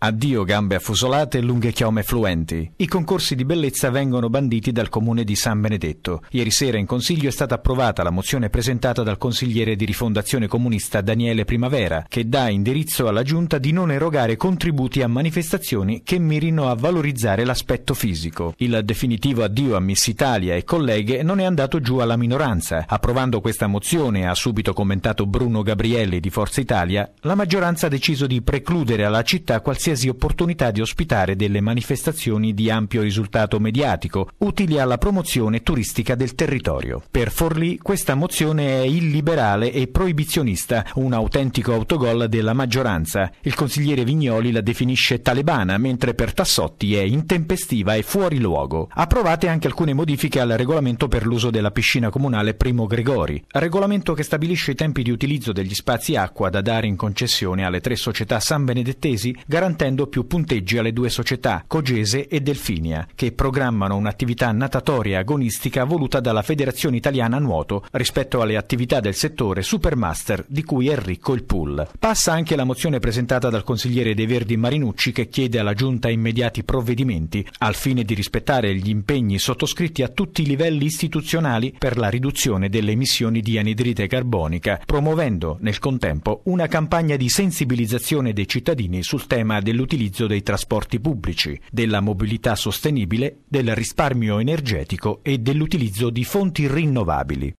Addio gambe affusolate e lunghe chiome fluenti. I concorsi di bellezza vengono banditi dal comune di San Benedetto. Ieri sera in consiglio è stata approvata la mozione presentata dal consigliere di rifondazione comunista Daniele Primavera, che dà indirizzo alla giunta di non erogare contributi a manifestazioni che mirino a valorizzare l'aspetto fisico. Il definitivo addio a Miss Italia e colleghe non è andato giù alla minoranza. Approvando questa mozione, ha subito commentato Bruno Gabrielli di Forza Italia, la maggioranza ha deciso di precludere alla città qualsiasi qualsiasi opportunità di ospitare delle manifestazioni di ampio risultato mediatico, utili alla promozione turistica del territorio. Per Forlì questa mozione è illiberale e proibizionista, un autentico autogol della maggioranza. Il consigliere Vignoli la definisce talebana, mentre per Tassotti è intempestiva e fuori luogo. Approvate anche alcune modifiche al regolamento per l'uso della piscina comunale Primo Gregori, regolamento che stabilisce i tempi di utilizzo degli spazi acqua da dare in concessione alle tre società san benedettesi, garantendo garantendo più punteggi alle due società, Cogese e Delfinia, che programmano un'attività natatoria agonistica voluta dalla Federazione Italiana Nuoto rispetto alle attività del settore Supermaster di cui è ricco il pool. Passa anche la mozione presentata dal consigliere dei Verdi Marinucci che chiede alla Giunta immediati provvedimenti al fine di rispettare gli impegni sottoscritti a tutti i livelli istituzionali per la riduzione delle emissioni di anidride carbonica, promuovendo nel contempo una campagna di sensibilizzazione dei cittadini sul tema dell'utilizzo dei trasporti pubblici, della mobilità sostenibile, del risparmio energetico e dell'utilizzo di fonti rinnovabili.